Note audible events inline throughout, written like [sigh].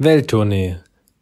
Welttournee,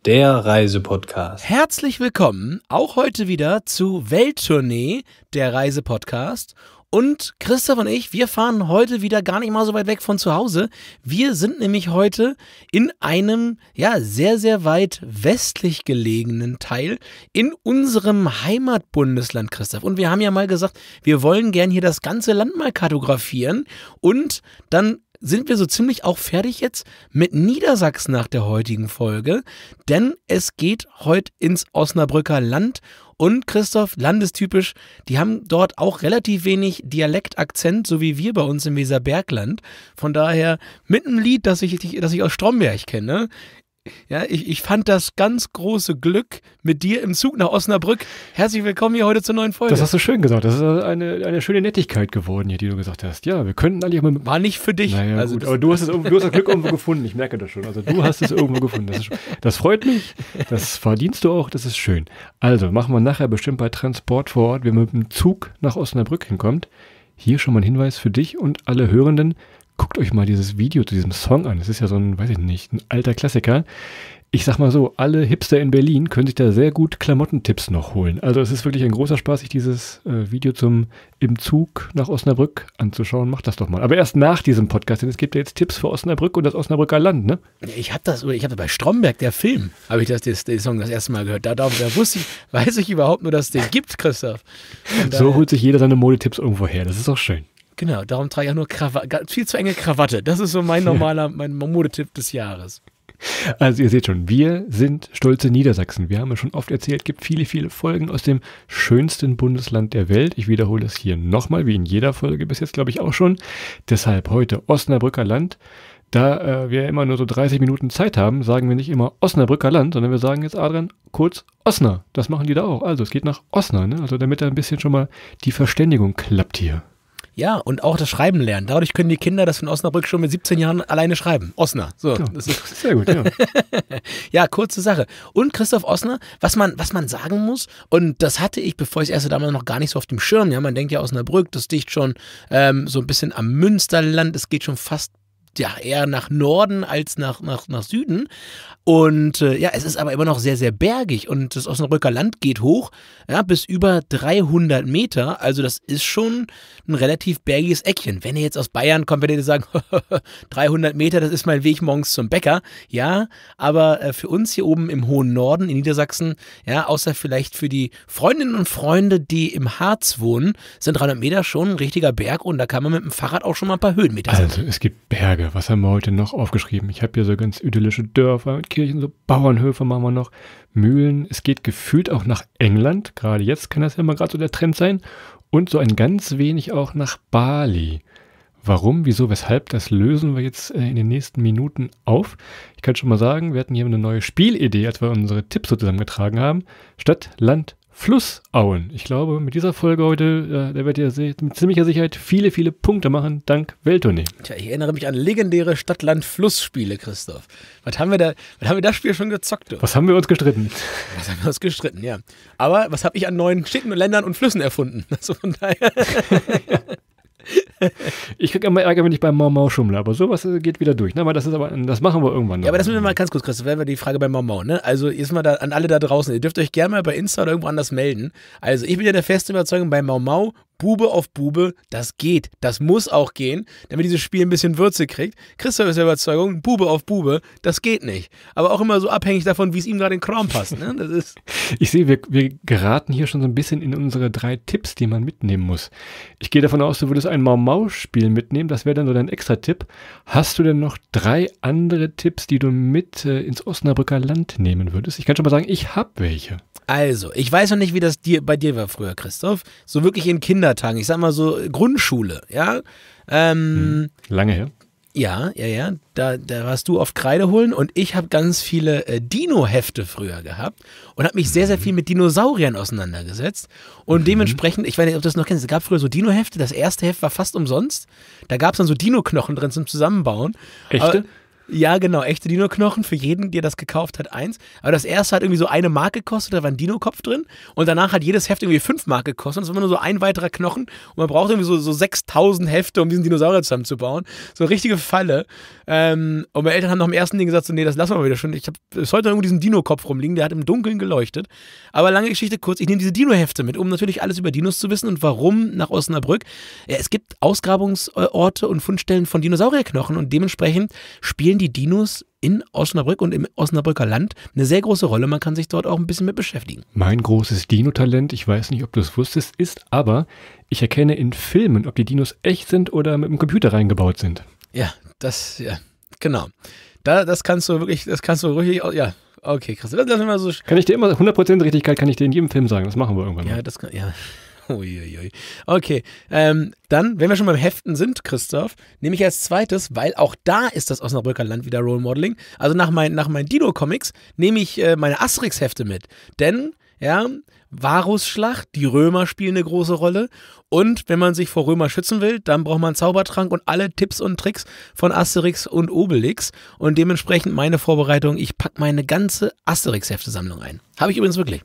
der Reisepodcast. Herzlich willkommen auch heute wieder zu Welttournee, der Reisepodcast. Und Christoph und ich, wir fahren heute wieder gar nicht mal so weit weg von zu Hause. Wir sind nämlich heute in einem, ja, sehr, sehr weit westlich gelegenen Teil in unserem Heimatbundesland, Christoph. Und wir haben ja mal gesagt, wir wollen gern hier das ganze Land mal kartografieren und dann sind wir so ziemlich auch fertig jetzt mit Niedersachsen nach der heutigen Folge, denn es geht heute ins Osnabrücker Land und Christoph, landestypisch, die haben dort auch relativ wenig Dialektakzent, so wie wir bei uns im Weserbergland. Von daher mit einem Lied, das ich, das ich aus Stromberg kenne, ja, ich, ich fand das ganz große Glück mit dir im Zug nach Osnabrück. Herzlich willkommen hier heute zur neuen Folge. Das hast du schön gesagt. Das ist eine, eine schöne Nettigkeit geworden hier, die du gesagt hast. Ja, wir könnten eigentlich mal. War nicht für dich. Naja, also gut, aber du hast, es, du hast das Glück irgendwo gefunden. Ich merke das schon. Also du hast es irgendwo gefunden. Das, ist, das freut mich. Das verdienst du auch. Das ist schön. Also machen wir nachher bestimmt bei Transport vor Ort, wenn man mit dem Zug nach Osnabrück hinkommt. Hier schon mal ein Hinweis für dich und alle Hörenden guckt euch mal dieses Video zu diesem Song an. Es ist ja so ein, weiß ich nicht, ein alter Klassiker. Ich sag mal so, alle Hipster in Berlin können sich da sehr gut Klamottentipps noch holen. Also es ist wirklich ein großer Spaß, sich dieses äh, Video zum Im Zug nach Osnabrück anzuschauen. Macht das doch mal. Aber erst nach diesem Podcast, denn es gibt ja jetzt Tipps für Osnabrück und das Osnabrücker Land, ne? Ich habe das, ich habe bei Stromberg, der Film, habe ich das, den, den Song das erste Mal gehört. Da, da, da wusste ich, weiß ich überhaupt nur, dass es den gibt, Christoph. Und so holt sich jeder seine Modetipps irgendwo her. Das ist auch schön. Genau, darum trage ich auch nur Krawatte, viel zu enge Krawatte. Das ist so mein [laughs] normaler, mein Modetipp des Jahres. Also ihr seht schon, wir sind stolze Niedersachsen. Wir haben ja schon oft erzählt, gibt viele, viele Folgen aus dem schönsten Bundesland der Welt. Ich wiederhole es hier nochmal, wie in jeder Folge bis jetzt, glaube ich, auch schon. Deshalb heute Osnabrücker Land. Da äh, wir immer nur so 30 Minuten Zeit haben, sagen wir nicht immer Osnabrücker Land, sondern wir sagen jetzt Adrian kurz Osna. Das machen die da auch. Also es geht nach Osna, ne? Also damit da ein bisschen schon mal die Verständigung klappt hier. Ja, und auch das Schreiben lernen. Dadurch können die Kinder das in Osnabrück schon mit 17 Jahren alleine schreiben. Osner. So. Ja, sehr gut, ja. [laughs] ja, kurze Sache. Und Christoph Osner, was man, was man sagen muss, und das hatte ich, bevor ich das erste damals noch gar nicht so auf dem Schirm. Ja, man denkt ja Osnabrück, das dicht schon ähm, so ein bisschen am Münsterland, es geht schon fast ja eher nach Norden als nach, nach, nach Süden. Und äh, ja, es ist aber immer noch sehr, sehr bergig und das Osnabrücker Land geht hoch ja, bis über 300 Meter. Also das ist schon ein relativ bergiges Eckchen. Wenn ihr jetzt aus Bayern kommt, werdet ihr sagen, 300 [laughs] Meter, das ist mein Weg morgens zum Bäcker. Ja, aber äh, für uns hier oben im hohen Norden in Niedersachsen, ja, außer vielleicht für die Freundinnen und Freunde, die im Harz wohnen, sind 300 Meter schon ein richtiger Berg und da kann man mit dem Fahrrad auch schon mal ein paar Höhenmeter. Also es gibt Berge Frage, was haben wir heute noch aufgeschrieben? Ich habe hier so ganz idyllische Dörfer und Kirchen, so Bauernhöfe machen wir noch, Mühlen. Es geht gefühlt auch nach England, gerade jetzt kann das ja mal gerade so der Trend sein. Und so ein ganz wenig auch nach Bali. Warum, wieso, weshalb, das lösen wir jetzt äh, in den nächsten Minuten auf. Ich kann schon mal sagen, wir hatten hier eine neue Spielidee, als wir unsere Tipps so zusammengetragen haben. Stadt, Land, Flussauen. Ich glaube, mit dieser Folge heute, äh, da werdet ihr mit ziemlicher Sicherheit viele, viele Punkte machen, dank Welttournee. Tja, ich erinnere mich an legendäre Stadt-Land-Fluss-Spiele, Christoph. Was haben, wir da, was haben wir das Spiel schon gezockt? Du? Was haben wir uns gestritten? Was haben wir uns gestritten, ja. Aber was habe ich an neuen Städten und Ländern und Flüssen erfunden? Also von daher. [laughs] ich kriege immer Ärger, wenn ich beim Mau Mau schummle, aber sowas äh, geht wieder durch. Ne? Aber das ist aber, das machen wir irgendwann. Noch. Ja, aber das müssen wir mal ganz kurz, Chris, wenn wir die Frage beim Mau Mau, ne? Also jetzt mal da, an alle da draußen, ihr dürft euch gerne mal bei Insta oder irgendwo anders melden. Also ich bin ja der festen Überzeugung, bei Mau Mau Bube auf Bube, das geht, das muss auch gehen, damit dieses Spiel ein bisschen Würze kriegt. Christoph ist der Überzeugung, Bube auf Bube, das geht nicht. Aber auch immer so abhängig davon, wie es ihm gerade in Kram passt. Ne? Das ist [laughs] ich sehe, wir, wir geraten hier schon so ein bisschen in unsere drei Tipps, die man mitnehmen muss. Ich gehe davon aus, du würdest ein Mau-Mau-Spiel mitnehmen, das wäre dann so dein extra Tipp. Hast du denn noch drei andere Tipps, die du mit äh, ins Osnabrücker Land nehmen würdest? Ich kann schon mal sagen, ich habe welche. Also, ich weiß noch nicht, wie das dir, bei dir war früher, Christoph. So wirklich in Kinder Kindertagen, ich sag mal so Grundschule, ja. Ähm, hm. Lange her. Ja, ja, ja. Da, da warst du auf Kreide holen und ich habe ganz viele äh, Dino-Hefte früher gehabt und habe mich sehr, sehr mhm. viel mit Dinosauriern auseinandergesetzt. Und mhm. dementsprechend, ich weiß nicht, ob du das noch kennst, es gab früher so Dino-Hefte. Das erste Heft war fast umsonst. Da gab es dann so Dino-Knochen drin zum Zusammenbauen. Echte? Aber, ja, genau, echte Dino-Knochen. Für jeden, der das gekauft hat, eins. Aber das erste hat irgendwie so eine Mark gekostet, da war ein Dino-Kopf drin. Und danach hat jedes Heft irgendwie fünf Mark gekostet. Und es war nur so ein weiterer Knochen. Und man braucht irgendwie so, so 6000 Hefte, um diesen Dinosaurier zusammenzubauen. So eine richtige Falle. Ähm, und meine Eltern haben noch im ersten Ding gesagt: so, Nee, das lassen wir mal wieder schon. Ich habe heute irgendwo diesen Dino-Kopf rumliegen, der hat im Dunkeln geleuchtet. Aber lange Geschichte kurz: Ich nehme diese Dino-Hefte mit, um natürlich alles über Dinos zu wissen und warum nach Osnabrück. Ja, es gibt Ausgrabungsorte und Fundstellen von Dinosaurierknochen und dementsprechend spielen spielen die Dinos in Osnabrück und im Osnabrücker Land eine sehr große Rolle. Man kann sich dort auch ein bisschen mit beschäftigen. Mein großes Dino-Talent, ich weiß nicht, ob du es wusstest, ist aber, ich erkenne in Filmen, ob die Dinos echt sind oder mit dem Computer reingebaut sind. Ja, das, ja, genau. Da, das kannst du wirklich, das kannst du ruhig, ja, okay, krass. Das, ist immer so kann ich dir immer, 100% Richtigkeit kann ich dir in jedem Film sagen, das machen wir irgendwann. Mal. Ja, das kann, ja. [laughs] Uiuiui. Okay, ähm, dann, wenn wir schon beim Heften sind, Christoph, nehme ich als zweites, weil auch da ist das Osnabrücker Land wieder Role Modeling. Also nach, mein, nach meinen Dino-Comics nehme ich äh, meine Asterix-Hefte mit. Denn, ja, Varusschlacht, die Römer spielen eine große Rolle. Und wenn man sich vor Römer schützen will, dann braucht man einen Zaubertrank und alle Tipps und Tricks von Asterix und Obelix. Und dementsprechend meine Vorbereitung, ich packe meine ganze Asterix-Heftesammlung ein. Habe ich übrigens wirklich.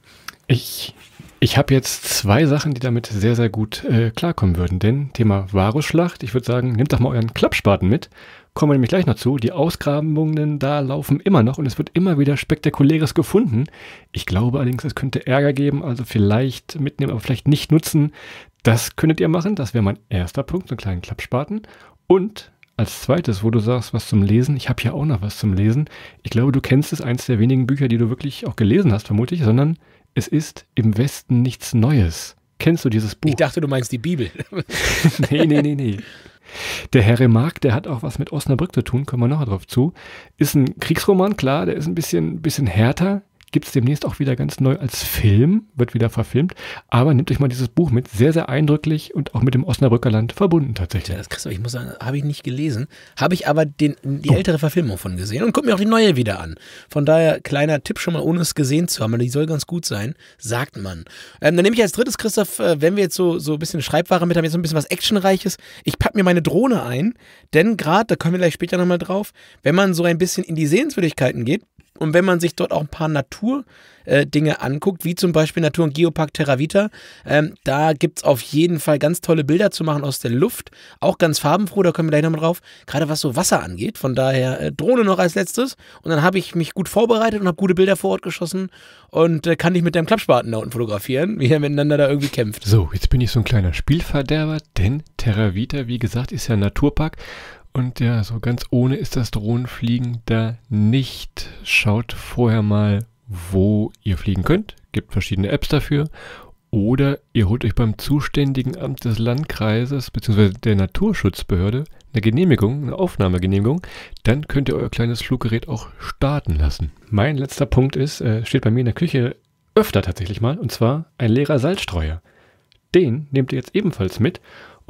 Ich ich habe jetzt zwei Sachen, die damit sehr, sehr gut äh, klarkommen würden. Denn Thema Varusschlacht, ich würde sagen, nehmt doch mal euren Klappspaten mit. Kommen wir nämlich gleich noch zu. Die Ausgrabungen da laufen immer noch und es wird immer wieder Spektakuläres gefunden. Ich glaube allerdings, es könnte Ärger geben, also vielleicht mitnehmen, aber vielleicht nicht nutzen. Das könntet ihr machen. Das wäre mein erster Punkt, so einen kleinen Klappspaten. Und als zweites, wo du sagst, was zum Lesen. Ich habe hier auch noch was zum Lesen. Ich glaube, du kennst es, eins der wenigen Bücher, die du wirklich auch gelesen hast, vermutlich, sondern es ist im Westen nichts Neues. Kennst du dieses Buch? Ich dachte, du meinst die Bibel. [laughs] nee, nee, nee, nee. Der Herr Remarque, der hat auch was mit Osnabrück zu tun, kommen wir noch drauf zu. Ist ein Kriegsroman, klar, der ist ein bisschen, bisschen härter, Gibt es demnächst auch wieder ganz neu als Film, wird wieder verfilmt. Aber nehmt euch mal dieses Buch mit, sehr, sehr eindrücklich und auch mit dem Osnabrücker Land verbunden tatsächlich. Ja, das ist krass, ich muss sagen, habe ich nicht gelesen. Habe ich aber den, die oh. ältere Verfilmung von gesehen und guck mir auch die neue wieder an. Von daher, kleiner Tipp schon mal, ohne es gesehen zu haben, die soll ganz gut sein, sagt man. Ähm, dann nehme ich als drittes, Christoph, äh, wenn wir jetzt so, so ein bisschen Schreibware mit haben, jetzt so ein bisschen was Actionreiches. Ich packe mir meine Drohne ein, denn gerade, da kommen wir gleich später nochmal drauf, wenn man so ein bisschen in die Sehenswürdigkeiten geht, und wenn man sich dort auch ein paar Naturdinge äh, anguckt, wie zum Beispiel Natur- und Geopark Terravita, ähm, da gibt es auf jeden Fall ganz tolle Bilder zu machen aus der Luft. Auch ganz farbenfroh, da können wir gleich nochmal drauf. Gerade was so Wasser angeht. Von daher äh, Drohne noch als letztes. Und dann habe ich mich gut vorbereitet und habe gute Bilder vor Ort geschossen und äh, kann dich mit deinem Klappspaten da unten fotografieren, wie er miteinander da irgendwie kämpft. So, jetzt bin ich so ein kleiner Spielverderber, denn Terra Vita, wie gesagt, ist ja ein Naturpark und ja, so ganz ohne ist das Drohnenfliegen da nicht. Schaut vorher mal, wo ihr fliegen könnt. Gibt verschiedene Apps dafür. Oder ihr holt euch beim zuständigen Amt des Landkreises bzw. der Naturschutzbehörde eine Genehmigung, eine Aufnahmegenehmigung, dann könnt ihr euer kleines Fluggerät auch starten lassen. Mein letzter Punkt ist, äh, steht bei mir in der Küche öfter tatsächlich mal, und zwar ein leerer Salzstreuer. Den nehmt ihr jetzt ebenfalls mit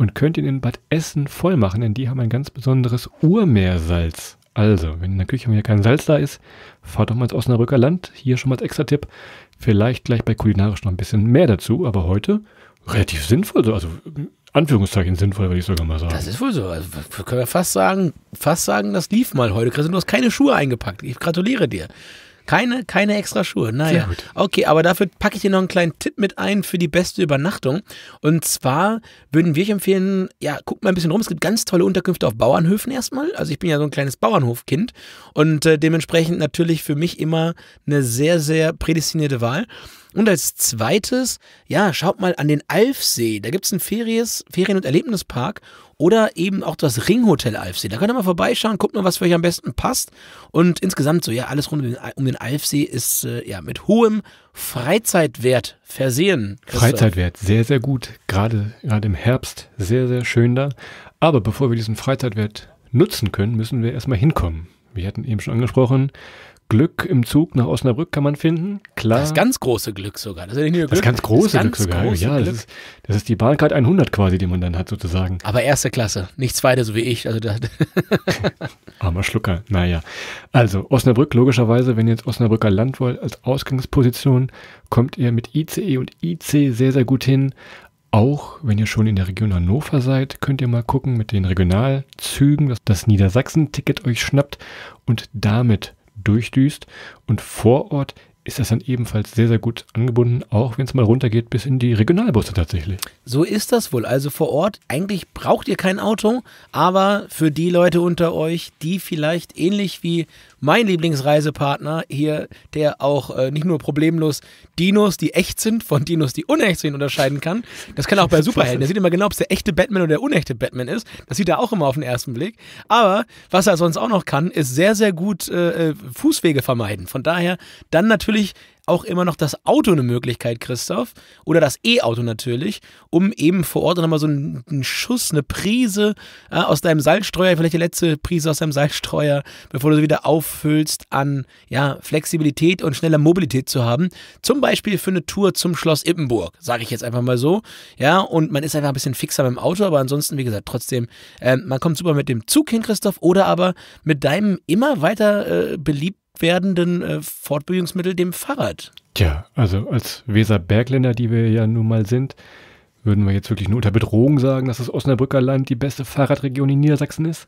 und könnt ihn in Bad Essen voll machen, denn die haben ein ganz besonderes Urmeersalz. Also, wenn in der Küche hier kein Salz da ist, fahrt doch mal ins Osnabrücker Land. Hier schon mal als extra Tipp. Vielleicht gleich bei kulinarisch noch ein bisschen mehr dazu, aber heute relativ sinnvoll, also äh, Anführungszeichen sinnvoll, würde ich sogar mal sagen. Das ist wohl so. Also, können wir fast sagen, fast sagen, das lief mal heute. Chris, du hast keine Schuhe eingepackt. Ich gratuliere dir. Keine, keine extra Schuhe. Naja. Okay, aber dafür packe ich dir noch einen kleinen Tipp mit ein für die beste Übernachtung. Und zwar würden wir euch empfehlen, ja, guckt mal ein bisschen rum. Es gibt ganz tolle Unterkünfte auf Bauernhöfen erstmal. Also ich bin ja so ein kleines Bauernhofkind und äh, dementsprechend natürlich für mich immer eine sehr, sehr prädestinierte Wahl. Und als zweites, ja, schaut mal an den Alfsee. Da gibt es einen Ferien- und Erlebnispark oder eben auch das Ringhotel Alfsee. Da könnt ihr mal vorbeischauen, guckt mal, was für euch am besten passt. Und insgesamt so, ja, alles rund um den, Alfsee ist äh, ja mit hohem Freizeitwert versehen. Freizeitwert, sehr, sehr gut. Gerade, gerade im Herbst sehr, sehr schön da. Aber bevor wir diesen Freizeitwert nutzen können, müssen wir erstmal hinkommen. Wir hatten eben schon angesprochen, Glück im Zug nach Osnabrück kann man finden. Klar. Das ganz große Glück sogar. Das ist nicht nur Glück. Das ganz große das ganz Glück sogar. Große ja, Glück. Das, ist, das ist die Bahncard 100 quasi, die man dann hat sozusagen. Aber erste Klasse, nicht zweite, so wie ich. Also [laughs] Armer Schlucker. Naja. Also Osnabrück, logischerweise, wenn ihr jetzt Osnabrücker Land wollt als Ausgangsposition, kommt ihr mit ICE und IC sehr, sehr gut hin. Auch wenn ihr schon in der Region Hannover seid, könnt ihr mal gucken mit den Regionalzügen, dass das Niedersachsen-Ticket euch schnappt und damit durchdüst und vor Ort ist das dann ebenfalls sehr, sehr gut angebunden, auch wenn es mal runtergeht bis in die Regionalbusse tatsächlich. So ist das wohl. Also vor Ort, eigentlich braucht ihr kein Auto, aber für die Leute unter euch, die vielleicht ähnlich wie mein Lieblingsreisepartner hier, der auch äh, nicht nur problemlos Dinos, die echt sind, von Dinos, die unecht sind, unterscheiden kann. Das kann auch bei [laughs] Superhelden. Der sieht immer genau, ob es der echte Batman oder der unechte Batman ist. Das sieht er auch immer auf den ersten Blick. Aber was er sonst auch noch kann, ist sehr, sehr gut äh, äh Fußwege vermeiden. Von daher dann natürlich natürlich auch immer noch das Auto eine Möglichkeit, Christoph, oder das E-Auto natürlich, um eben vor Ort nochmal so einen, Schuss, eine Prise äh, aus deinem Salzstreuer, vielleicht die letzte Prise aus deinem Salzstreuer, bevor du sie wieder auffüllst, an ja, Flexibilität und schneller Mobilität zu haben. Zum Beispiel für eine Tour zum Schloss Ippenburg, sage ich jetzt einfach mal so. Ja, und man ist einfach ein bisschen fixer beim Auto, aber ansonsten, wie gesagt, trotzdem, äh, man kommt super mit dem Zug hin, Christoph, oder aber mit deinem immer weiter äh, beliebten werdenden äh, Fortbewegungsmittel, dem Fahrrad. Tja, also als Weserbergländer, die wir ja nun mal sind, würden wir jetzt wirklich nur unter Bedrohung sagen, dass das Osnabrücker Land die beste Fahrradregion in Niedersachsen ist?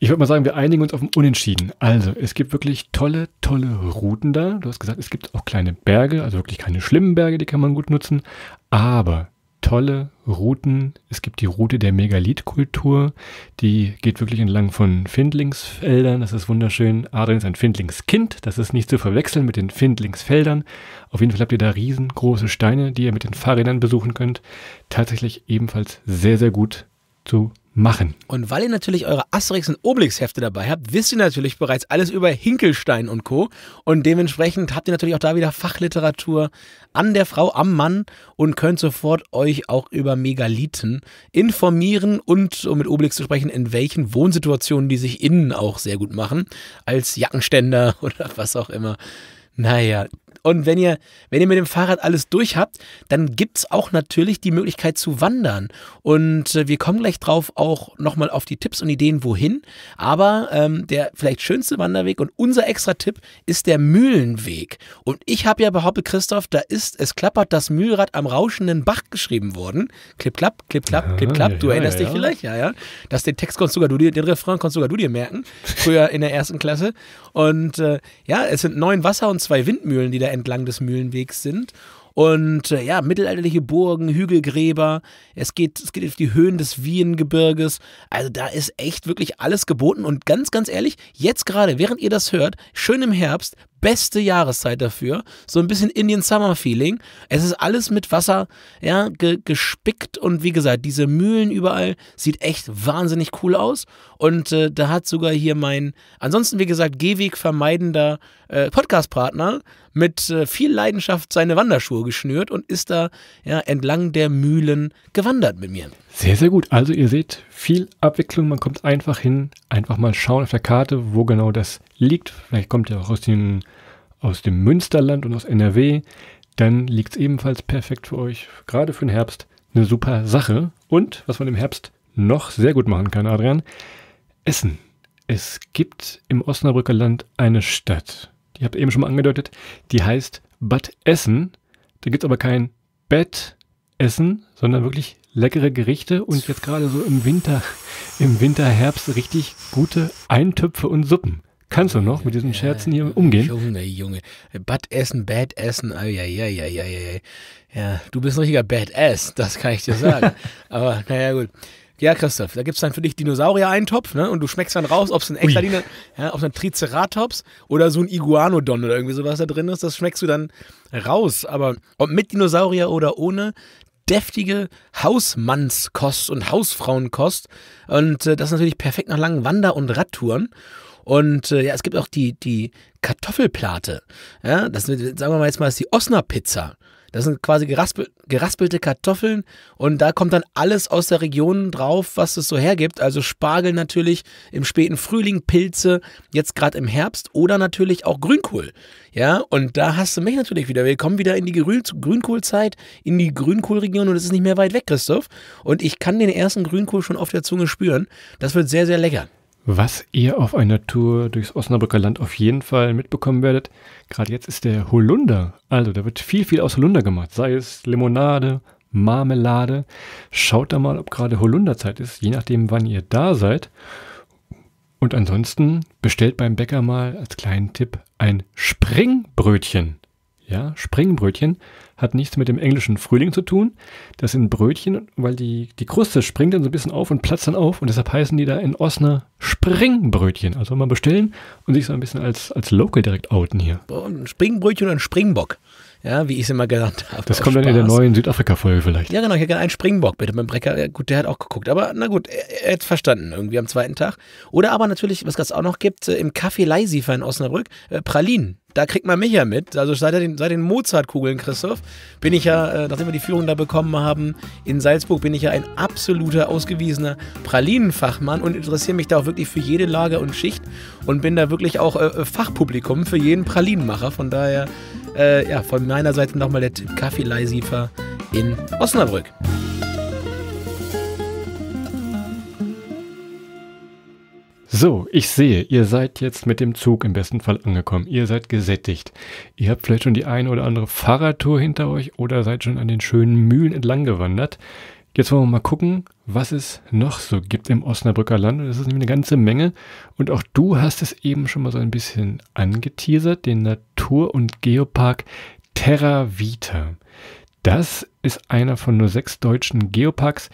Ich würde mal sagen, wir einigen uns auf ein Unentschieden. Also, es gibt wirklich tolle, tolle Routen da. Du hast gesagt, es gibt auch kleine Berge, also wirklich keine schlimmen Berge, die kann man gut nutzen. Aber tolle Routen. Es gibt die Route der Megalithkultur, die geht wirklich entlang von Findlingsfeldern, das ist wunderschön. Adrian ist ein Findlingskind, das ist nicht zu verwechseln mit den Findlingsfeldern. Auf jeden Fall habt ihr da riesengroße Steine, die ihr mit den Fahrrädern besuchen könnt. Tatsächlich ebenfalls sehr, sehr gut zu machen. Und weil ihr natürlich eure Asterix und Obelix Hefte dabei habt, wisst ihr natürlich bereits alles über Hinkelstein und Co. Und dementsprechend habt ihr natürlich auch da wieder Fachliteratur an der Frau, am Mann und könnt sofort euch auch über Megalithen informieren und um mit Obelix zu sprechen, in welchen Wohnsituationen die sich innen auch sehr gut machen, als Jackenständer [laughs] oder was auch immer. Naja, und wenn ihr, wenn ihr mit dem Fahrrad alles durch habt, dann gibt es auch natürlich die Möglichkeit zu wandern. Und äh, wir kommen gleich drauf auch nochmal auf die Tipps und Ideen, wohin. Aber ähm, der vielleicht schönste Wanderweg und unser extra Tipp ist der Mühlenweg. Und ich habe ja behauptet, Christoph, da ist Es klappert das Mühlrad am rauschenden Bach geschrieben worden. Klipp, klapp, klipp, klapp, klipp, klapp. Du ja, erinnerst ja. dich vielleicht, ja, ja. Dass den Text konntest sogar du dir, den Refrain konntest sogar du dir merken. Früher in der ersten Klasse. Und äh, ja, es sind neun Wasser und zwei Windmühlen, die da entlang des Mühlenwegs sind. Und äh, ja, mittelalterliche Burgen, Hügelgräber, es geht, es geht auf die Höhen des Wiehengebirges. Also da ist echt wirklich alles geboten. Und ganz, ganz ehrlich, jetzt gerade, während ihr das hört, schön im Herbst, beste Jahreszeit dafür. So ein bisschen Indian Summer Feeling. Es ist alles mit Wasser ja, ge gespickt und wie gesagt, diese Mühlen überall sieht echt wahnsinnig cool aus. Und äh, da hat sogar hier mein, ansonsten wie gesagt, Gehweg vermeidender äh, Podcast-Partner mit äh, viel Leidenschaft seine Wanderschuhe geschnürt und ist da ja, entlang der Mühlen gewandert mit mir. Sehr, sehr gut. Also ihr seht, viel Abwechslung. Man kommt einfach hin, einfach mal schauen auf der Karte, wo genau das liegt. Vielleicht kommt ihr auch aus dem, aus dem Münsterland und aus NRW. Dann liegt es ebenfalls perfekt für euch. Gerade für den Herbst eine super Sache. Und was man im Herbst noch sehr gut machen kann, Adrian, Essen. Es gibt im Osnabrücker Land eine Stadt. Die habe ihr eben schon mal angedeutet. Die heißt Bad Essen. Da gibt es aber kein Bett Essen, sondern wirklich leckere Gerichte und jetzt gerade so im Winter, [laughs] im Winter, Herbst richtig gute Eintöpfe und Suppen. Kannst du noch mit diesen Scherzen hier umgehen? Junge, Junge. Bad Essen. oh, ja, ja, ja, ja, ja. Ja, du bist ein richtiger Badass, das kann ich dir sagen. [laughs] Aber naja, gut. Ja, Christoph, da gibt es dann für dich Dinosaurier-Eintopf, ne? Und du schmeckst dann raus, ob es ein echter Dino, ja, ob ein Triceratops oder so ein Iguanodon oder irgendwie sowas da drin ist, das schmeckst du dann raus. Aber ob mit Dinosaurier oder ohne, deftige Hausmannskost und Hausfrauenkost. Und äh, das ist natürlich perfekt nach langen Wander- und Radtouren. Und äh, ja, es gibt auch die, die Kartoffelplate. Ja, das, sagen wir mal jetzt mal, ist die Osnapizza. Pizza das sind quasi geraspel, geraspelte Kartoffeln und da kommt dann alles aus der Region drauf, was es so hergibt. Also Spargel natürlich im späten Frühling, Pilze, jetzt gerade im Herbst oder natürlich auch Grünkohl. Ja, und da hast du mich natürlich wieder. Wir kommen wieder in die Grün Grünkohlzeit, in die Grünkohlregion und es ist nicht mehr weit weg, Christoph. Und ich kann den ersten Grünkohl schon auf der Zunge spüren. Das wird sehr, sehr lecker. Was ihr auf einer Tour durchs Osnabrücker Land auf jeden Fall mitbekommen werdet, gerade jetzt ist der Holunder. Also da wird viel, viel aus Holunder gemacht, sei es Limonade, Marmelade. Schaut da mal, ob gerade Holunderzeit ist, je nachdem, wann ihr da seid. Und ansonsten bestellt beim Bäcker mal als kleinen Tipp ein Springbrötchen. Ja, Springbrötchen hat nichts mit dem englischen Frühling zu tun. Das sind Brötchen, weil die, die Kruste springt dann so ein bisschen auf und platzt dann auf und deshalb heißen die da in Osner Springbrötchen. Also mal bestellen und sich so ein bisschen als, als Local direkt outen hier. Ein Springbrötchen oder ein Springbock. Ja, wie ich es immer genannt habe. Das kommt Spaß. dann in der neuen Südafrika-Folge vielleicht. Ja, genau. Ich hätte gerne einen Springbock bitte beim Brecker. Äh, gut, der hat auch geguckt. Aber na gut, er, er hat es verstanden irgendwie am zweiten Tag. Oder aber natürlich, was es auch noch gibt, äh, im Café Leisifer in Osnabrück, äh, Pralinen da kriegt man mich ja mit. Also seit den, seit den Mozartkugeln, Christoph, bin ich ja, äh, nachdem wir die Führung da bekommen haben in Salzburg, bin ich ja ein absoluter ausgewiesener Pralinenfachmann und interessiere mich da auch wirklich für jede Lage und Schicht und bin da wirklich auch äh, äh Fachpublikum für jeden Pralinenmacher. Von daher, äh, ja, von meiner Seite nochmal der Tipp Kaffee Leisiefer in Osnabrück. So, ich sehe, ihr seid jetzt mit dem Zug im besten Fall angekommen. Ihr seid gesättigt. Ihr habt vielleicht schon die eine oder andere Fahrradtour hinter euch oder seid schon an den schönen Mühlen entlang gewandert. Jetzt wollen wir mal gucken, was es noch so gibt im Osnabrücker Land. Das ist nämlich eine ganze Menge. Und auch du hast es eben schon mal so ein bisschen angeteasert, den Natur- und Geopark Terra Vita. Das ist einer von nur sechs deutschen Geoparks,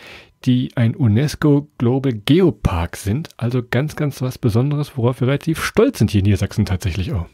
die ein UNESCO Global Geopark sind. Also ganz, ganz was Besonderes, worauf wir relativ stolz sind hier in Niedersachsen tatsächlich auch.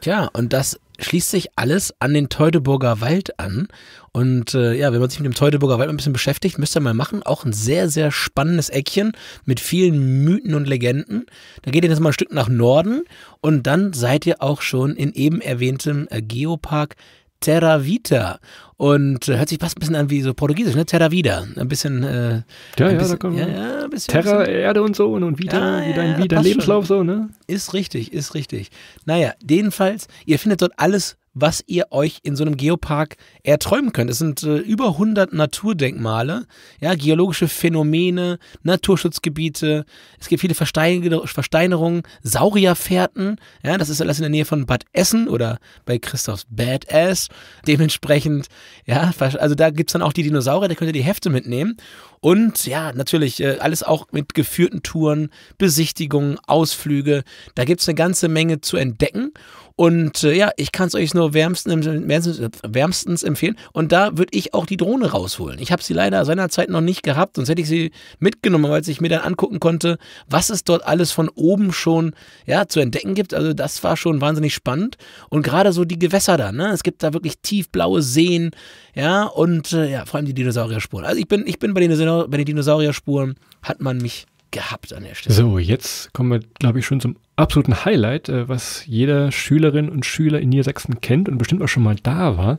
Tja, und das schließt sich alles an den Teutoburger Wald an. Und äh, ja, wenn man sich mit dem Teutoburger Wald ein bisschen beschäftigt, müsst ihr mal machen. Auch ein sehr, sehr spannendes Eckchen mit vielen Mythen und Legenden. Da geht ihr jetzt mal ein Stück nach Norden und dann seid ihr auch schon in eben erwähntem äh, Geopark Terra Vita. Und äh, hört sich fast ein bisschen an wie so Portugiesisch, ne? Terra Vida. Ein bisschen. Äh, ja, ein ja, bisschen, da kommt ja, ja, ein bisschen, Terra, bisschen. Erde und so und, und Vita, ja, wieder ein ja, wieder Lebenslauf schon. so, ne? Ist richtig, ist richtig. Naja, jedenfalls, ihr findet dort alles was ihr euch in so einem Geopark erträumen könnt. Es sind äh, über 100 Naturdenkmale, ja, geologische Phänomene, Naturschutzgebiete, es gibt viele Versteiner Versteinerungen, Saurierfährten, ja, das ist alles in der Nähe von Bad Essen oder bei Christophs Badass. Dementsprechend, ja, also da gibt es dann auch die Dinosaurier, da könnt ihr die Hefte mitnehmen. Und ja, natürlich äh, alles auch mit geführten Touren, Besichtigungen, Ausflüge. Da gibt es eine ganze Menge zu entdecken. Und äh, ja, ich kann es euch nur wärmstens, äh, wärmstens empfehlen. Und da würde ich auch die Drohne rausholen. Ich habe sie leider seinerzeit noch nicht gehabt, sonst hätte ich sie mitgenommen, weil ich mir dann angucken konnte, was es dort alles von oben schon ja, zu entdecken gibt. Also das war schon wahnsinnig spannend. Und gerade so die Gewässer da, ne? Es gibt da wirklich tiefblaue Seen, ja, und äh, ja, vor allem die Dinosaurierspuren. Also ich bin, ich bin bei den, bei den Dinosaurierspuren, hat man mich gehabt an der Stelle. So, jetzt kommen wir, glaube ich, schon zum absoluten Highlight, äh, was jeder Schülerin und Schüler in Niedersachsen kennt und bestimmt auch schon mal da war.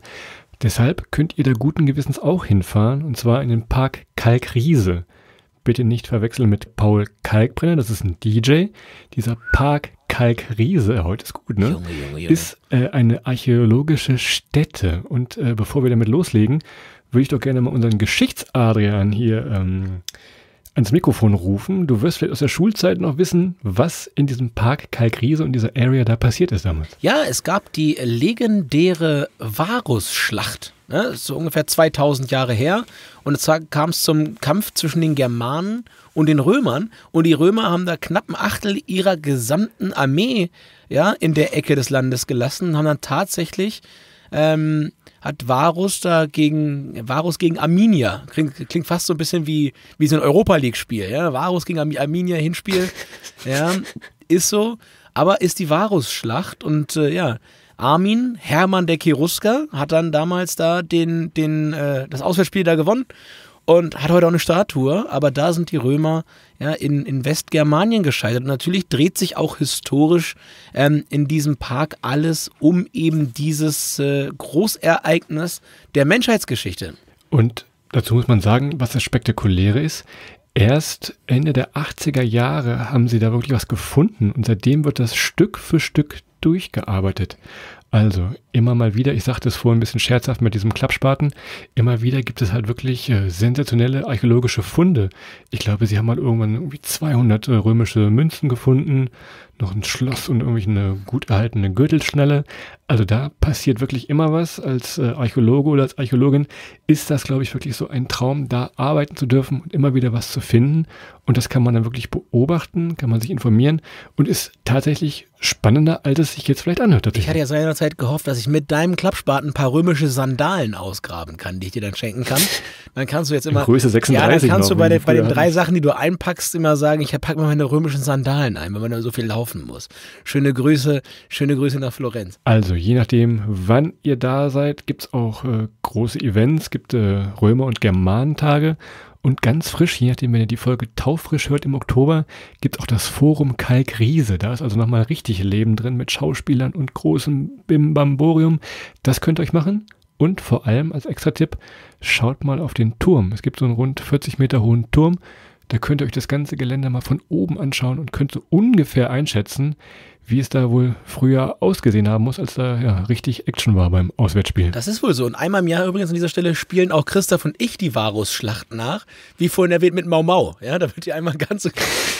Deshalb könnt ihr da guten Gewissens auch hinfahren, und zwar in den Park Kalkriese. Bitte nicht verwechseln mit Paul Kalkbrenner, das ist ein DJ. Dieser Park Kalkriese, heute ist gut, ne? Junge, Junge, Junge. Ist äh, eine archäologische Stätte. Und äh, bevor wir damit loslegen, würde ich doch gerne mal unseren Geschichtsadrian hier ähm, ans Mikrofon rufen. Du wirst vielleicht aus der Schulzeit noch wissen, was in diesem Park Kalkriese und dieser Area da passiert ist damals. Ja, es gab die legendäre Varusschlacht. schlacht Ne? So ungefähr 2000 Jahre her. Und es kam es zum Kampf zwischen den Germanen und den Römern. Und die Römer haben da knapp ein Achtel ihrer gesamten Armee ja, in der Ecke des Landes gelassen und haben dann tatsächlich ähm, hat Varus da gegen, Varus gegen Arminia. Klingt, klingt fast so ein bisschen wie, wie so ein Europa League-Spiel. Ja? Varus gegen Arminia Hinspiel. [laughs] ja, ist so. Aber ist die Varus-Schlacht und äh, ja, Armin, Hermann der Cherusker, hat dann damals da den, den, äh, das Auswärtsspiel da gewonnen und hat heute auch eine Statue, aber da sind die Römer ja, in, in Westgermanien gescheitert. Und natürlich dreht sich auch historisch ähm, in diesem Park alles um eben dieses äh, Großereignis der Menschheitsgeschichte. Und dazu muss man sagen, was das Spektakuläre ist. Erst Ende der 80er Jahre haben sie da wirklich was gefunden und seitdem wird das Stück für Stück durchgearbeitet. Also, immer mal wieder, ich sagte es vorhin ein bisschen scherzhaft mit diesem Klappspaten, immer wieder gibt es halt wirklich äh, sensationelle archäologische Funde. Ich glaube, sie haben mal halt irgendwann irgendwie 200 äh, römische Münzen gefunden noch ein Schloss und irgendwie eine gut erhaltene Gürtelschnelle. Also da passiert wirklich immer was. Als äh, Archäologe oder als Archäologin ist das, glaube ich, wirklich so ein Traum, da arbeiten zu dürfen und immer wieder was zu finden. Und das kann man dann wirklich beobachten, kann man sich informieren und ist tatsächlich spannender, als es sich jetzt vielleicht anhört. Ich hatte ja zu einer Zeit gehofft, dass ich mit deinem Klappspaten ein paar römische Sandalen ausgraben kann, die ich dir dann schenken kann. [laughs] Dann kannst du jetzt immer. In Größe 36. Ja, dann kannst noch, du bei, der, bei den drei Sachen, die du einpackst, immer sagen, ich packe mal meine römischen Sandalen ein, wenn man da so viel laufen laufen muss. Schöne Grüße, schöne Grüße nach Florenz. Also je nachdem, wann ihr da seid, gibt es auch äh, große Events, gibt äh, Römer- und Germanentage. Und ganz frisch, je nachdem, wenn ihr die Folge taufrisch hört im Oktober, gibt es auch das Forum Kalk Riese. Da ist also nochmal richtig Leben drin mit Schauspielern und großem Bimbamborium. Das könnt ihr euch machen. Und vor allem als extra Tipp, schaut mal auf den Turm. Es gibt so einen rund 40 Meter hohen Turm da könnt ihr euch das ganze Gelände mal von oben anschauen und könnt so ungefähr einschätzen, wie es da wohl früher ausgesehen haben muss, als da ja, richtig Action war beim Auswärtsspiel. Das ist wohl so. Und einmal im Jahr übrigens an dieser Stelle spielen auch Christoph und ich die Varus-Schlacht nach, wie vorhin erwähnt mit Mau Mau. Ja, da wird ja einmal ganz, [laughs]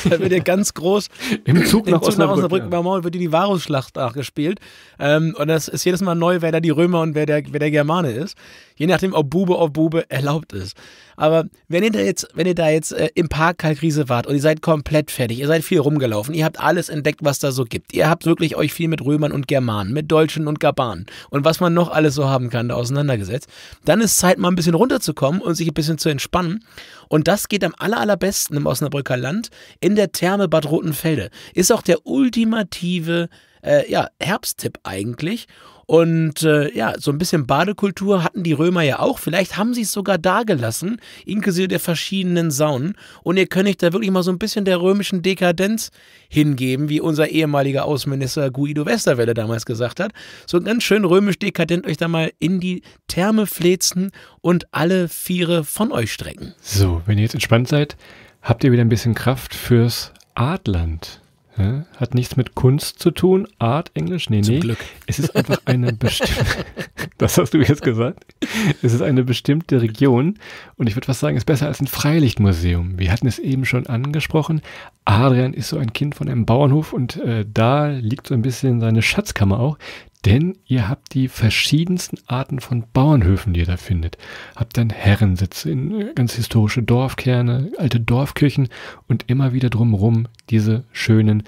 da wird ja ganz groß [laughs] im Zug nach, im Osnabrück, Osnabrück ja. Mau Mau wird die Varus-Schlacht nachgespielt. Ähm, und das ist jedes Mal neu, wer da die Römer und wer der, wer der Germane ist. Je nachdem, ob Bube ob Bube erlaubt ist. Aber wenn ihr da jetzt, wenn ihr da jetzt äh, im Park Kalkrise wart und ihr seid komplett fertig, ihr seid viel rumgelaufen, ihr habt alles entdeckt, was da so gibt. Ihr habt wirklich euch viel mit Römern und Germanen, mit Deutschen und Gabanen und was man noch alles so haben kann, da auseinandergesetzt. Dann ist Zeit, mal ein bisschen runterzukommen und sich ein bisschen zu entspannen. Und das geht am aller, allerbesten im Osnabrücker Land in der Therme Bad Rotenfelde. Ist auch der ultimative äh, ja, Herbsttipp eigentlich. Und äh, ja, so ein bisschen Badekultur hatten die Römer ja auch. Vielleicht haben sie es sogar dagelassen, inklusive der verschiedenen Saunen. Und ihr könnt euch da wirklich mal so ein bisschen der römischen Dekadenz hingeben, wie unser ehemaliger Außenminister Guido Westerwelle damals gesagt hat. So ganz schön römisch dekadent euch da mal in die Therme flezen und alle Viere von euch strecken. So, wenn ihr jetzt entspannt seid, habt ihr wieder ein bisschen Kraft fürs Adland. Ja, äh, hat nichts mit Kunst zu tun, Art, Englisch, nee, Zum nee. Glück. Es ist einfach eine [laughs] bestimmte, [laughs] das hast du jetzt gesagt, es ist eine bestimmte Region und ich würde fast sagen, es ist besser als ein Freilichtmuseum. Wir hatten es eben schon angesprochen, Adrian ist so ein Kind von einem Bauernhof und äh, da liegt so ein bisschen seine Schatzkammer auch, denn ihr habt die verschiedensten Arten von Bauernhöfen, die ihr da findet. Habt dann Herrensitze in ganz historische Dorfkerne, alte Dorfkirchen und immer wieder drumherum diese schönen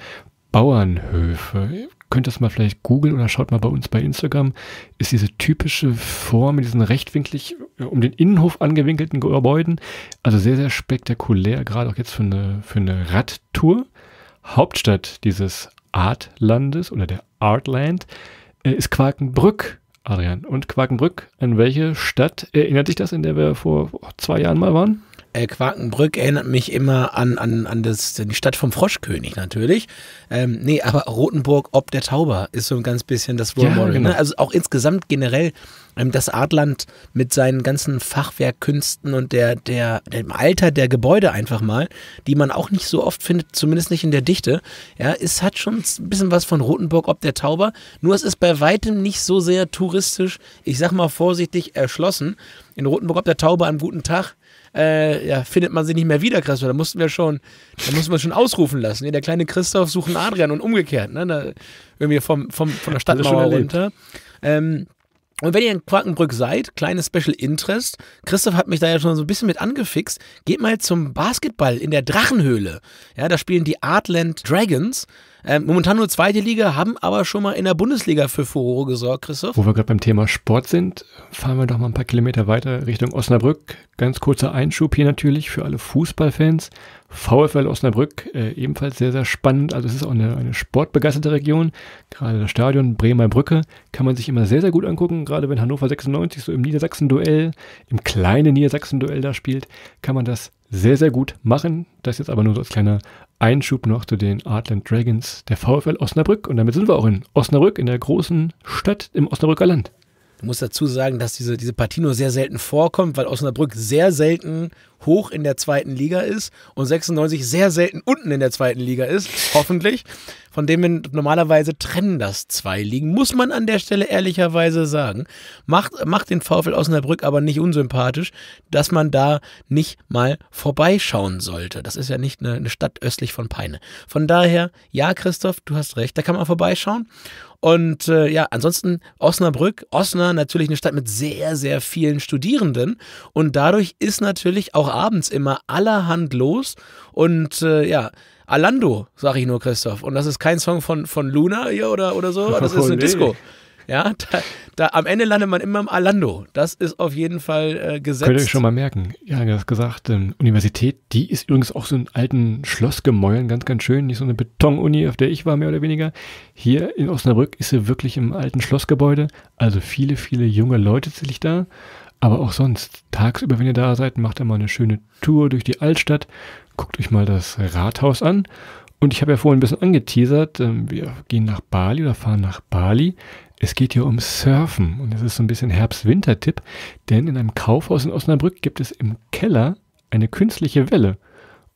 Bauernhöfe. Ihr könnt das mal vielleicht googeln oder schaut mal bei uns bei Instagram. Ist diese typische Form mit diesen rechtwinklig äh, um den Innenhof angewinkelten Gebäuden. Also sehr, sehr spektakulär, gerade auch jetzt für eine, für eine Radtour. Hauptstadt dieses Artlandes oder der Artland äh, ist Quakenbrück, Adrian. Und Quakenbrück, an welche Stadt erinnert dich das, in der wir vor zwei Jahren mal waren? äh, Quakenbrück erinnert mich immer an, an, an das, die Stadt vom Froschkönig natürlich. Ähm, nee, aber Rotenburg ob der Tauber ist so ein ganz bisschen das Wurmmoral. Ja, genau. ne? Also auch insgesamt generell ähm, das Artland mit seinen ganzen Fachwerkkünsten und der, der, dem Alter der Gebäude einfach mal, die man auch nicht so oft findet, zumindest nicht in der Dichte. Ja, es hat schon ein bisschen was von Rotenburg ob der Tauber, nur es ist bei weitem nicht so sehr touristisch, ich sag mal vorsichtig, erschlossen. In Rotenburg ob der Tauber am guten Tag äh, ja, findet man sie nicht mehr wieder, Christoph. Da mussten wir schon, da mussten wir schon ausrufen lassen. Der kleine Christoph sucht einen Adrian und umgekehrt, ne? Da, irgendwie vom, vom, von der Stadtmauer runter. Ähm, und wenn ihr in Quakenbrück seid, kleines Special Interest, Christoph hat mich da ja schon so ein bisschen mit angefixt, geht mal zum Basketball in der Drachenhöhle. Ja, da spielen die Artland Dragons ähm, momentan nur zweite Liga, haben aber schon mal in der Bundesliga für Furore gesorgt, Christoph. Wo wir gerade beim Thema Sport sind, fahren wir doch mal ein paar Kilometer weiter Richtung Osnabrück. Ganz kurzer Einschub hier natürlich für alle Fußballfans. VfL Osnabrück, äh, ebenfalls sehr, sehr spannend. Also es ist auch eine, eine sportbegeisterte Region. Gerade das Stadion Bremer Brücke kann man sich immer sehr, sehr gut angucken. Gerade wenn Hannover 96 so im Niedersachsen-Duell, im kleinen Niedersachsen-Duell da spielt, kann man das sehr, sehr gut machen. Das jetzt aber nur so als kleiner Einschub noch zu den Artland Dragons der VfL Osnabrück. Und damit sind wir auch in Osnabrück, in der großen Stadt im Osnabrücker Land. Ich muss dazu sagen, dass diese, diese Partie nur sehr selten vorkommt, weil Osnabrück sehr selten hoch in der zweiten Liga ist und 96 sehr selten unten in der zweiten Liga ist, hoffentlich. Von dem normalerweise trennen das zwei Ligen, muss man an der Stelle ehrlicherweise sagen. Macht, macht den VfL Osnabrück aber nicht unsympathisch, dass man da nicht mal vorbeischauen sollte. Das ist ja nicht eine, eine Stadt östlich von Peine. Von daher, ja, Christoph, du hast recht, da kann man vorbeischauen. Und äh, ja, ansonsten Osnabrück, Osnabrück natürlich eine Stadt mit sehr, sehr vielen Studierenden. Und dadurch ist natürlich auch abends immer allerhand los. Und äh, ja, Alando, sag ich nur, Christoph. Und das ist kein Song von, von Luna hier oder, oder so, das ist eine [laughs] Disco. Ja, da, da, am Ende landet man immer im Alando. Das ist auf jeden Fall äh, gesetzt. Könnt ihr euch schon mal merken. Ja, du hast gesagt, ähm, Universität, die ist übrigens auch so ein alten Schlossgemäulen, ganz, ganz schön. Nicht so eine Betonuni, auf der ich war, mehr oder weniger. Hier in Osnabrück ist sie wirklich im alten Schlossgebäude. Also viele, viele junge Leute sich da. Aber auch sonst, tagsüber, wenn ihr da seid, macht ihr mal eine schöne Tour durch die Altstadt. Guckt euch mal das Rathaus an. Und ich habe ja vorhin ein bisschen angeteasert, ähm, wir gehen nach Bali oder fahren nach Bali. Es geht hier um Surfen und das ist so ein bisschen Herbst-Winter-Tipp, denn in einem Kaufhaus in Osnabrück gibt es im Keller eine künstliche Welle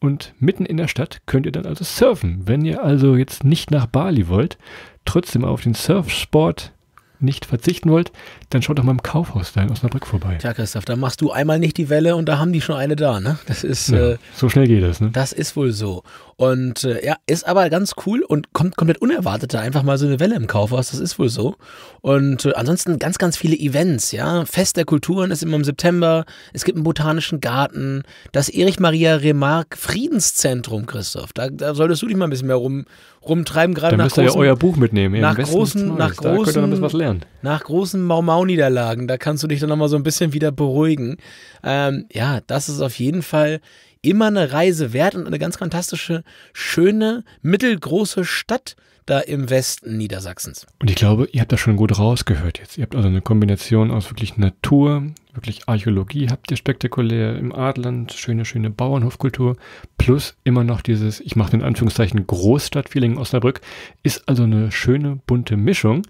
und mitten in der Stadt könnt ihr dann also surfen. Wenn ihr also jetzt nicht nach Bali wollt, trotzdem auf den Surfsport nicht verzichten wollt, dann schaut doch mal im Kaufhaus da in Osnabrück vorbei. Tja, Christoph, da machst du einmal nicht die Welle und da haben die schon eine da, ne? Das ist. Ja, äh, so schnell geht das, ne? Das ist wohl so. Und äh, ja, ist aber ganz cool und kommt komplett unerwartet da einfach mal so eine Welle im Kaufhaus, das ist wohl so. Und äh, ansonsten ganz, ganz viele Events, ja. Fest der Kulturen ist immer im September, es gibt einen botanischen Garten, das Erich Maria Remarque Friedenszentrum, Christoph. Da, da solltest du dich mal ein bisschen mehr rum, rumtreiben, gerade nach müsst großen, ihr ja euer Buch mitnehmen. Nach großen, nach großen, da könnt ihr ein was lernen. Nach großen Mau-Mau-Niederlagen, da kannst du dich dann nochmal so ein bisschen wieder beruhigen. Ähm, ja, das ist auf jeden Fall immer eine Reise wert und eine ganz fantastische, schöne, mittelgroße Stadt da im Westen Niedersachsens. Und ich glaube, ihr habt das schon gut rausgehört jetzt. Ihr habt also eine Kombination aus wirklich Natur, wirklich Archäologie habt ihr spektakulär im Adland, schöne, schöne Bauernhofkultur, plus immer noch dieses, ich mache in Anführungszeichen Großstadtfeeling in Osnabrück, ist also eine schöne, bunte Mischung.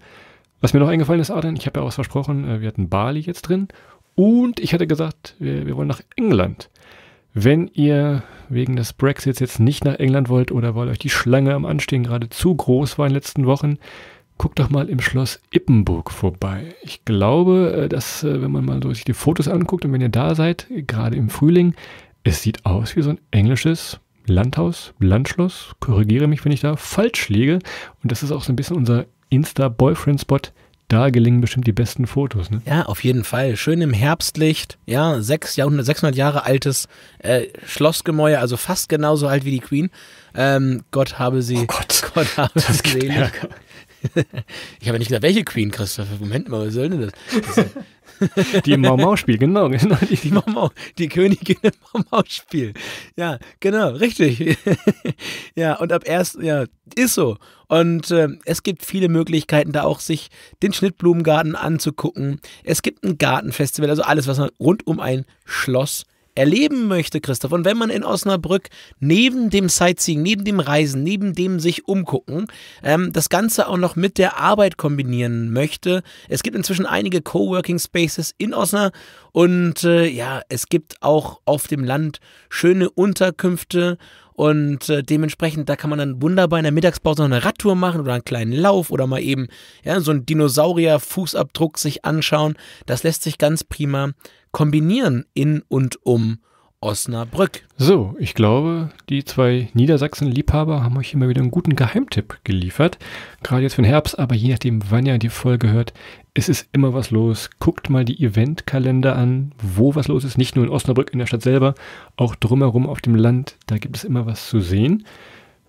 Was mir noch eingefallen ist, Adrian, ich habe ja auch was versprochen, äh, wir hatten Bali jetzt drin und ich hatte gesagt, wir, wir wollen nach England. Wenn ihr wegen des Brexits jetzt nicht nach England wollt oder weil euch die Schlange am Anstehen gerade zu groß war in den letzten Wochen, guckt doch mal im Schloss Ippenburg vorbei. Ich glaube, äh, dass äh, wenn man mal so sich die Fotos anguckt und wenn ihr da seid, gerade im Frühling, es sieht aus wie so ein englisches Landhaus, Landschloss. Korrigiere mich, wenn ich da falsch liege. Und das ist auch so ein bisschen unser Insta-Boyfriend-Spot da gelingen bestimmt die besten Fotos. Ne? Ja, auf jeden Fall. Schön im Herbstlicht. Ja, sechs 600 Jahre altes äh, Schlossgemäuer, also fast genauso alt wie die Queen. Ähm, Gott habe sie. Oh Gott. Gott habe das sie. [laughs] ich habe ja nicht gesagt, welche Queen, Christoph. Moment mal, was soll denn das? das [laughs] [laughs] die im Mau-Mau-Spiel, genau. genau die, die, Mau -Mau, die Königin im Mau-Mau-Spiel. Ja, genau, richtig. [laughs] ja, und ab erst, ja, ist so. Und äh, es gibt viele Möglichkeiten, da auch sich den Schnittblumengarten anzugucken. Es gibt ein Gartenfestival, also alles, was man rund um ein Schloss erleben möchte, Christoph, und wenn man in Osnabrück neben dem Sightseeing, neben dem Reisen, neben dem sich umgucken, ähm, das Ganze auch noch mit der Arbeit kombinieren möchte. Es gibt inzwischen einige Coworking Spaces in Osnabrück und äh, ja, es gibt auch auf dem Land schöne Unterkünfte und äh, dementsprechend, da kann man dann wunderbar in der Mittagspause noch eine Radtour machen oder einen kleinen Lauf oder mal eben ja, so einen Dinosaurier-Fußabdruck sich anschauen. Das lässt sich ganz prima kombinieren in und um Osnabrück. So, ich glaube, die zwei Niedersachsen-Liebhaber haben euch immer wieder einen guten Geheimtipp geliefert. Gerade jetzt für den Herbst, aber je nachdem, wann ihr die Folge hört, es ist immer was los. Guckt mal die Eventkalender an, wo was los ist. Nicht nur in Osnabrück, in der Stadt selber, auch drumherum auf dem Land. Da gibt es immer was zu sehen.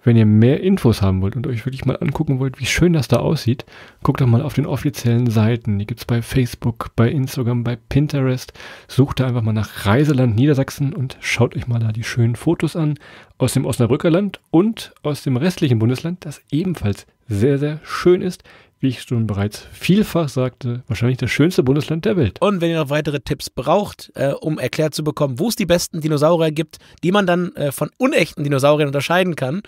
Wenn ihr mehr Infos haben wollt und euch wirklich mal angucken wollt, wie schön das da aussieht, guckt doch mal auf den offiziellen Seiten. Die gibt es bei Facebook, bei Instagram, bei Pinterest. Sucht da einfach mal nach Reiseland Niedersachsen und schaut euch mal da die schönen Fotos an aus dem Osnabrücker Land und aus dem restlichen Bundesland, das ebenfalls sehr, sehr schön ist wie ich schon bereits vielfach sagte, wahrscheinlich das schönste Bundesland der Welt. Und wenn ihr noch weitere Tipps braucht, äh, um erklärt zu bekommen, wo es die besten Dinosaurier gibt, die man dann äh, von unechten Dinosauriern unterscheiden kann,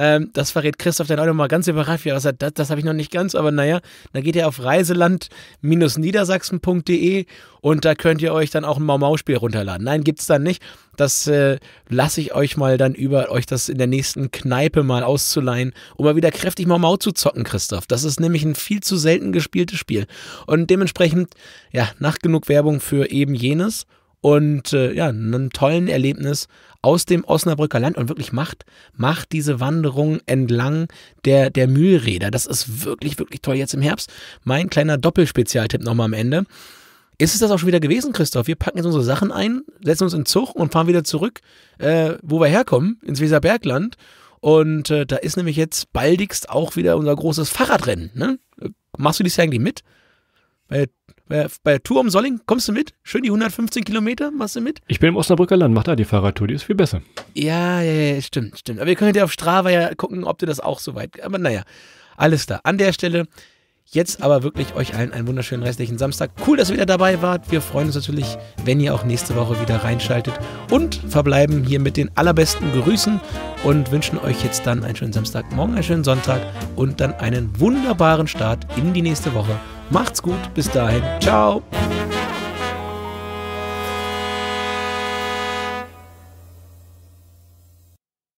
ähm, das verrät Christoph dann auch nochmal ganz überrascht, Was er, das das habe ich noch nicht ganz, aber naja, da geht ihr auf reiseland-niedersachsen.de und da könnt ihr euch dann auch ein Mau-Mau-Spiel runterladen. Nein, gibt es dann nicht. Das äh, lasse ich euch mal dann über, euch das in der nächsten Kneipe mal auszuleihen, um mal wieder kräftig Mau-Mau zu zocken, Christoph. Das ist nämlich ein viel zu selten gespieltes Spiel. Und dementsprechend, ja, nach genug Werbung für eben jenes und äh, ja, einen tollen Erlebnis aus dem Osnabrücker Land und wirklich macht, macht diese Wanderung entlang der, der Mühlräder. Das ist wirklich, wirklich toll jetzt im Herbst. Mein kleiner Doppelspezialtipp nochmal am Ende. Ist es das auch schon wieder gewesen, Christoph? Wir packen jetzt unsere Sachen ein, setzen uns in den Zug und fahren wieder zurück, äh, wo wir herkommen, ins Weserbergland. Und äh, da ist nämlich jetzt baldigst auch wieder unser großes Fahrradrennen. Ne? Machst du dies ja eigentlich mit? Weil äh, bei, bei Tour um Solling kommst du mit? Schön die 115 Kilometer, machst du mit? Ich bin im Osnabrücker Land, mach da die Fahrradtour, die ist viel besser. Ja, ja, ja, stimmt, stimmt. Aber ihr könnt ja auf Strava ja gucken, ob du das auch so weit. Aber naja, alles da. An der Stelle jetzt aber wirklich euch allen einen wunderschönen restlichen Samstag. Cool, dass ihr wieder dabei wart. Wir freuen uns natürlich, wenn ihr auch nächste Woche wieder reinschaltet und verbleiben hier mit den allerbesten Grüßen und wünschen euch jetzt dann einen schönen Samstag, morgen einen schönen Sonntag und dann einen wunderbaren Start in die nächste Woche. Macht's gut, bis dahin. Ciao.